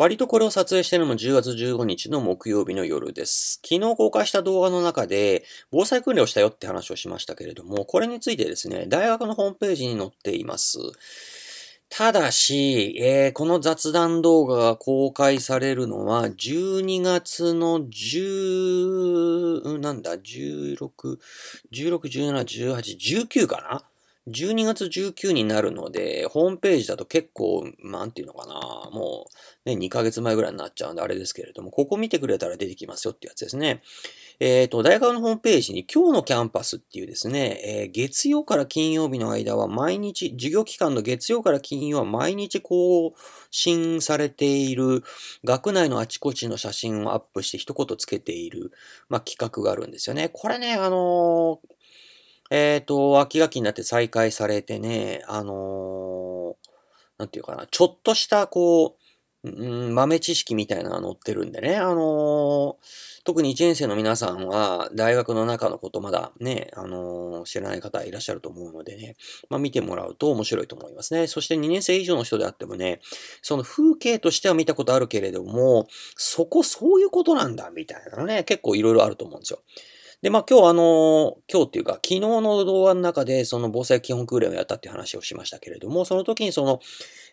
割とこれを撮影しているのも10月15日の木曜日の夜です。昨日公開した動画の中で防災訓練をしたよって話をしましたけれども、これについてですね、大学のホームページに載っています。ただし、えー、この雑談動画が公開されるのは12月の10、なんだ、16、16、17、18、19かな12月19になるので、ホームページだと結構、なんていうのかな、もう、ね、2ヶ月前ぐらいになっちゃうんで、あれですけれども、ここ見てくれたら出てきますよってやつですね。えっ、ー、と、大学のホームページに今日のキャンパスっていうですね、えー、月曜から金曜日の間は毎日、授業期間の月曜から金曜は毎日更新されている、学内のあちこちの写真をアップして一言つけている、まあ、企画があるんですよね。これね、あのーえっ、ー、と、秋学期になって再開されてね、あのー、なんていうかな、ちょっとした、こう、うん、豆知識みたいなのが載ってるんでね、あのー、特に1年生の皆さんは、大学の中のことまだね、あの知らない方いらっしゃると思うのでね、まあ見てもらうと面白いと思いますね。そして2年生以上の人であってもね、その風景としては見たことあるけれども、そこそういうことなんだ、みたいなのね、結構いろいろあると思うんですよ。で、まあ今日あの、今日っていうか、昨日の動画の中でその防災基本訓練をやったっていう話をしましたけれども、その時にその、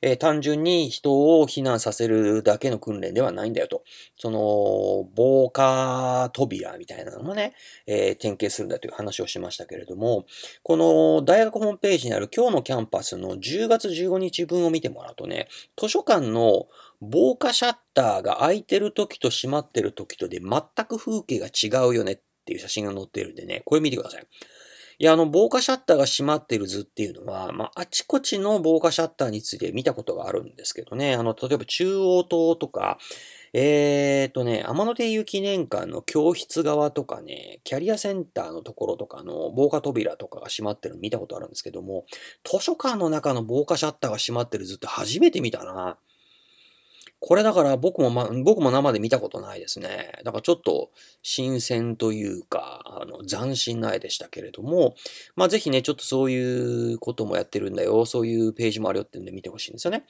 えー、単純に人を避難させるだけの訓練ではないんだよと。その、防火扉みたいなのもね、えー、点検するんだという話をしましたけれども、この大学ホームページにある今日のキャンパスの10月15日分を見てもらうとね、図書館の防火シャッターが開いてる時と閉まってる時とで全く風景が違うよねっていう写真が載ってるんでね、これ見てください。いや、あの、防火シャッターが閉まってる図っていうのは、まあ、あちこちの防火シャッターについて見たことがあるんですけどね、あの、例えば中央島とか、えーとね、天の手湯記念館の教室側とかね、キャリアセンターのところとかの防火扉とかが閉まってるの見たことあるんですけども、図書館の中の防火シャッターが閉まってる図って初めて見たな。これだから僕も、ま、僕も生で見たことないですね。だからちょっと新鮮というか、あの、斬新な絵でしたけれども、まぜひね、ちょっとそういうこともやってるんだよ。そういうページもあるよってんで見てほしいんですよね。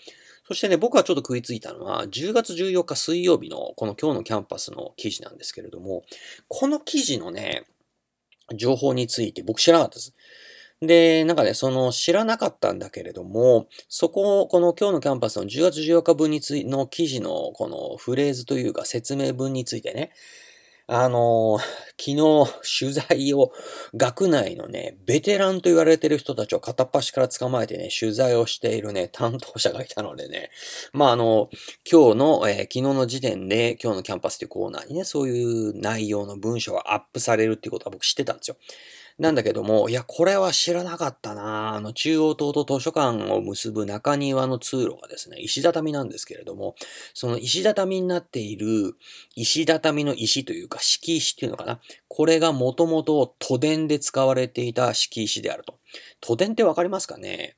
そしてね、僕はちょっと食いついたのは、10月14日水曜日のこの今日のキャンパスの記事なんですけれども、この記事のね、情報について僕知らなかったです。で、なんかね、その知らなかったんだけれども、そこをこの今日のキャンパスの10月14日分についの記事のこのフレーズというか説明文についてね、あの昨日取材を学内のね、ベテランと言われてる人たちを片っ端から捕まえてね、取材をしているね、担当者がいたのでね、まあ、あの、今日の、えー、昨日の時点で今日のキャンパスというコーナーにね、そういう内容の文章がアップされるっていうことは僕知ってたんですよ。なんだけども、いや、これは知らなかったなあの、中央島と図書館を結ぶ中庭の通路がですね、石畳なんですけれども、その石畳になっている、石畳の石というか、敷石っていうのかな。これがもともと都電で使われていた敷石であると。都電ってわかりますかね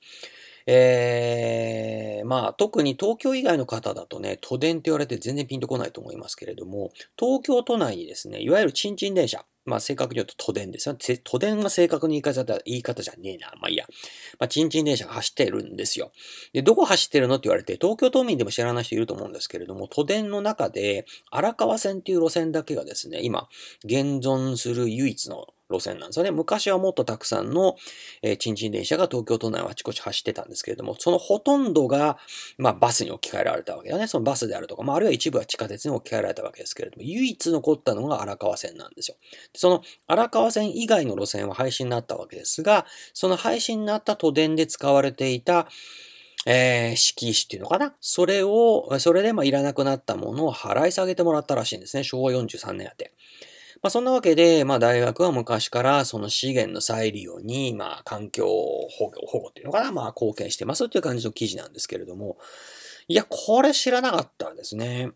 えー、まあ特に東京以外の方だとね、都電って言われて全然ピンとこないと思いますけれども、東京都内にですね、いわゆるチン電車、まあ、正確に言うと都電ですよ。都電が正確に言い方だ、言い方じゃねえな。まあいいや。まあ、チンチン電車が走ってるんですよ。で、どこ走ってるのって言われて、東京都民でも知らない人いると思うんですけれども、都電の中で、荒川線っていう路線だけがですね、今、現存する唯一の路線なんですよね。昔はもっとたくさんの、えー、チンチン電車が東京都内をあちこち走ってたんですけれども、そのほとんどが、まあ、バスに置き換えられたわけだね。そのバスであるとか、まあ、あるいは一部は地下鉄に置き換えられたわけですけれども、唯一残ったのが荒川線なんですよ。その荒川線以外の路線は廃止になったわけですが、その廃止になった都電で使われていた、えー、敷石っていうのかなそれを、それでまあいらなくなったものを払い下げてもらったらしいんですね。昭和43年あて。まあ、そんなわけで、まあ、大学は昔からその資源の再利用に、まあ、環境保護、保護っていうのかな、まあ、貢献してますっていう感じの記事なんですけれども、いや、これ知らなかったんですね。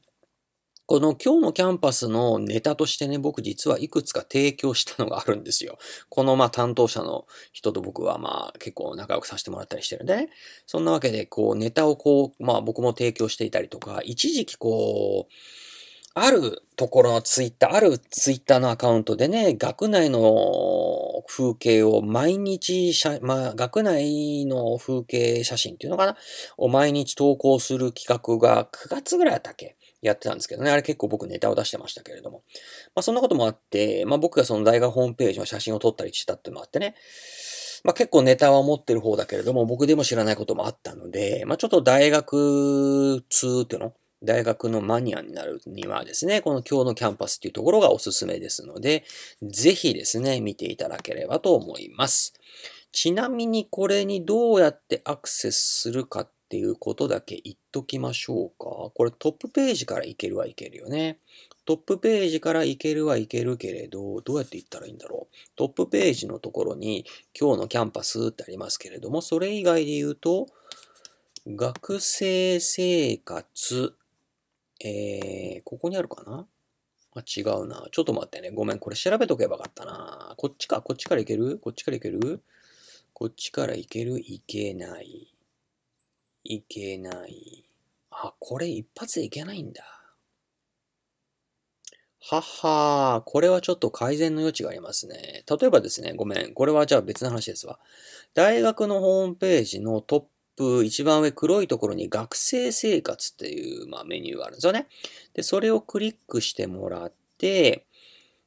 この今日のキャンパスのネタとしてね、僕実はいくつか提供したのがあるんですよ。このまあ担当者の人と僕はまあ結構仲良くさせてもらったりしてるんでね。そんなわけでこうネタをこう、まあ僕も提供していたりとか、一時期こう、あるところのツイッター、あるツイッターのアカウントでね、学内の風景を毎日写、まあ、学内の風景写真っていうのかなを毎日投稿する企画が9月ぐらいだったっけやってたんですけどね、あれ結構僕ネタを出してましたけれども。まあそんなこともあって、まあ僕がその大学ホームページの写真を撮ったりしたっていうのもあってね、まあ結構ネタは持ってる方だけれども、僕でも知らないこともあったので、まあちょっと大学通っていうの大学のマニアになるにはですね、この今日のキャンパスっていうところがおすすめですので、ぜひですね、見ていただければと思います。ちなみにこれにどうやってアクセスするかっていうことだけ言っときましょうか。これトップページからいけるはいけるよね。トップページからいけるはいけるけれど、どうやって行ったらいいんだろう。トップページのところに今日のキャンパスってありますけれども、それ以外で言うと、学生生活えー、ここにあるかなあ、違うな。ちょっと待ってね。ごめん。これ調べとけばよかったな。こっちか。こっちからいけるこっちからいけるこっちからいけるいけない。いけない。あ、これ一発でいけないんだ。はっはー。これはちょっと改善の余地がありますね。例えばですね、ごめん。これはじゃあ別の話ですわ。大学のホームページのトップ一番上黒いところに学生生活っていう、まあ、メニューがあるんですよね。で、それをクリックしてもらって、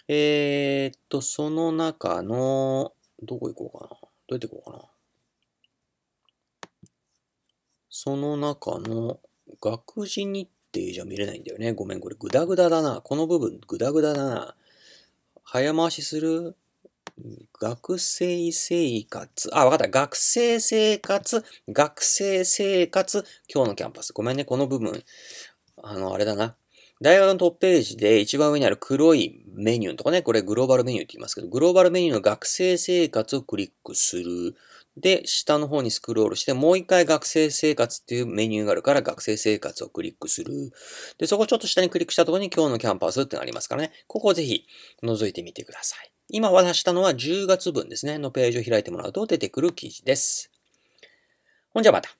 えー、っと、その中の、どこ行こうかな。どうやって行こうかな。その中の学事日程じゃ見れないんだよね。ごめん、これグダグダだな。この部分グダグダだな。早回しする学生生活。あ、わかった。学生生活、学生生活、今日のキャンパス。ごめんね、この部分。あの、あれだな。大学のトップページで一番上にある黒いメニューとかね、これグローバルメニューって言いますけど、グローバルメニューの学生生活をクリックする。で、下の方にスクロールして、もう一回学生生活っていうメニューがあるから、学生生活をクリックする。で、そこちょっと下にクリックしたところに今日のキャンパスってのがありますからね。ここをぜひ覗いてみてください。今渡したのは10月分ですね、のページを開いてもらうと出てくる記事です。ほんじゃまた。